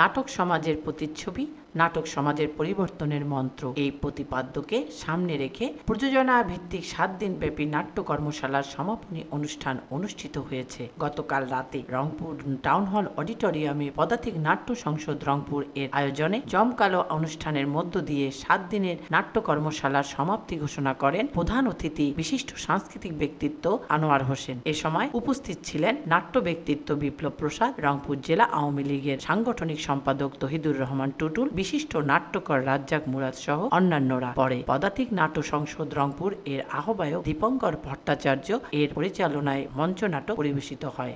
নাটক সমাজের প্রতিচ্ছবি নাটক সমাজের পরিবর্তনের মন্ত্র এই প্রতিপাদ্যকে সামনে রেখে প্রযোজনা ভিত্তিক সাত দিন ব্যাপী নাট্য কর্মশালার সমাপনী অনুষ্ঠান অনুষ্ঠিত হয়েছে গতকাল রাতে রংপুর টাউন হল অডিটোরিয়ামে পদাতিক নাট্য সংসদ রংপুর এর আয়োজনে জমকালো অনুষ্ঠানের মধ্য দিয়ে সাত দিনের নাট্য কর্মশালার সমাপ্তি ঘোষণা করেন প্রধান অতিথি বিশিষ্ট সাংস্কৃতিক ব্যক্তিত্ব আনোয়ার হোসেন এ সময় উপস্থিত ছিলেন নাট্য ব্যক্তিত্ব বিপ্লব প্রসাদ রংপুর জেলা আওয়ামী লীগের সাংগঠনিক সম্পাদক তহিদুর রহমান টুটুল বিশিষ্ট নাট্যকর রাজ্জাক মুরাদ সহ অন্যান্যরা পরে পদাতিক নাট্য সংসদ রংপুর এর আহ্বায়ক দীপঙ্কর ভট্টাচার্য এর পরিচালনায় মঞ্চ নাটক পরিবেশিত হয়